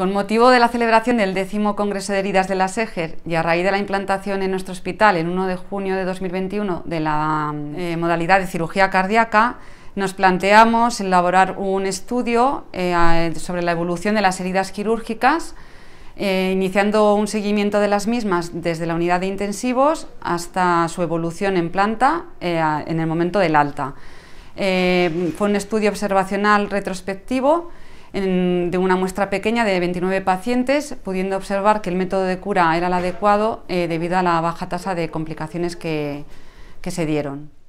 Con motivo de la celebración del décimo Congreso de Heridas de la SEGER y a raíz de la implantación en nuestro hospital en 1 de junio de 2021 de la eh, modalidad de cirugía cardíaca, nos planteamos elaborar un estudio eh, sobre la evolución de las heridas quirúrgicas, eh, iniciando un seguimiento de las mismas desde la unidad de intensivos hasta su evolución en planta en el momento del alta. fue un estudio observacional retrospectivo de una muestra pequeña de 29 pacientes, pudiendo observar que el método de cura era el adecuado eh, debido a la baja tasa de complicaciones que se dieron.